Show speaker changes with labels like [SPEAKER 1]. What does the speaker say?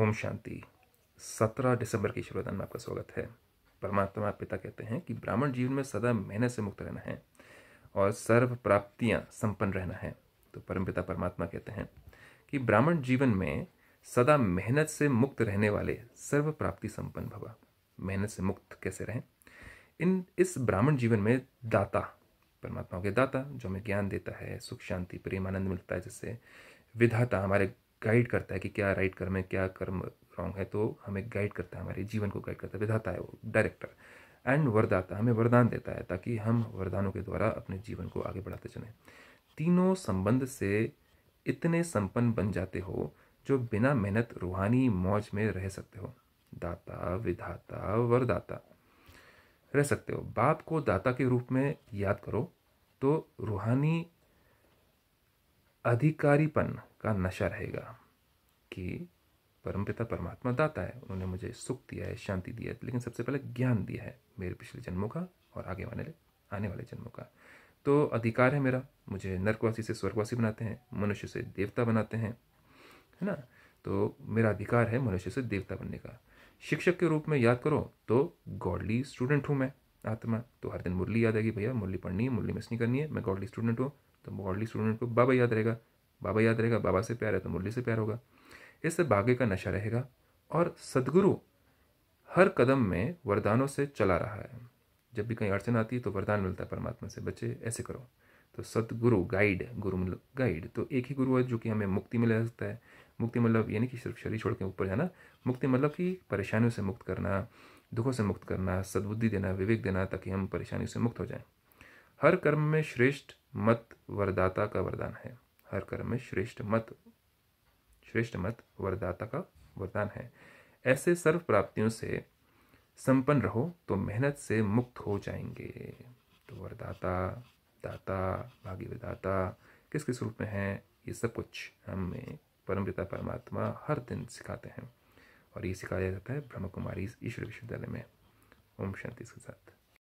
[SPEAKER 1] ओम शांति सत्रह दिसंबर के शुरुआत में आपका स्वागत है परमात्मा पिता कहते हैं कि ब्राह्मण जीवन में सदा मेहनत से मुक्त रहना है और सर्व प्राप्तियां संपन्न रहना है तो परम पिता परमात्मा कहते हैं कि ब्राह्मण जीवन में सदा मेहनत से मुक्त रहने वाले सर्व प्राप्ति संपन्न भवा मेहनत से मुक्त कैसे रहें इन इस ब्राह्मण जीवन में दाता परमात्मा के दाता जो हमें ज्ञान देता है सुख शांति प्रेम आनंद मिलता है जिससे विधाता हमारे गाइड करता है कि क्या राइट कर्म है क्या कर्म रॉन्ग है तो हमें गाइड करता है हमारे जीवन को गाइड करता है विधाता है वो डायरेक्टर एंड वरदाता हमें वरदान देता है ताकि हम वरदानों के द्वारा अपने जीवन को आगे बढ़ाते चले तीनों संबंध से इतने संपन्न बन जाते हो जो बिना मेहनत रूहानी मौज में रह सकते हो दाता विधाता वरदाता रह सकते हो बाप को दाता के रूप में याद करो तो रूहानी अधिकारीपन का नशा रहेगा कि परम पिता परमात्मा दाता है उन्होंने मुझे सुख दिया है शांति दिया है लेकिन सबसे पहले ज्ञान दिया है मेरे पिछले जन्मों का और आगे वाले आने वाले जन्मों का तो अधिकार है मेरा मुझे नरकवासी से स्वर्गवासी बनाते हैं मनुष्य से देवता बनाते हैं है ना तो मेरा अधिकार है मनुष्य से देवता बनने का शिक्षक के रूप में याद करो तो गॉडली स्टूडेंट हूँ मैं आत्मा तो हर दिन मुरली याद आएगी भैया मुरली पढ़नी है मुरली मिस नहीं करनी है मैं गॉडली स्टूडेंट हूँ तो गॉडली स्टूडेंट को बाबा याद रहेगा बाबा याद रहेगा बाबा से प्यार है तो मुरली से प्यार होगा इससे भाग्य का नशा रहेगा और सदगुरु हर कदम में वरदानों से चला रहा है जब भी कहीं अड़चन आती है तो वरदान मिलता है परमात्मा से बच्चे ऐसे करो तो सतगुरु गाइड गुरु मतलब गाइड तो एक ही गुरु है जो कि हमें मुक्ति में ले सकता है मुक्ति मतलब यानी कि सिर्फ शरीर छोड़ के ऊपर जाना मुक्ति मतलब कि परेशानियों से मुक्त करना दुखों से मुक्त करना सद्बुद्धि देना विवेक देना ताकि हम परेशानियों से मुक्त हो जाएं हर कर्म में श्रेष्ठ मत वरदाता का वरदान है हर कर्म में श्रेष्ठ मत श्रेष्ठ मत वरदाता का वरदान है ऐसे सर्व प्राप्तियों से संपन्न रहो तो मेहनत से मुक्त हो जाएंगे तो वरदाता दाता भाग्य किस किस रूप में है ये सब कुछ हमें परम पिता परमात्मा हर दिन सिखाते हैं और ये सिखाया जाता है ब्रह्म कुमारी ईश्वर विश्वविद्यालय में ओम शांति के साथ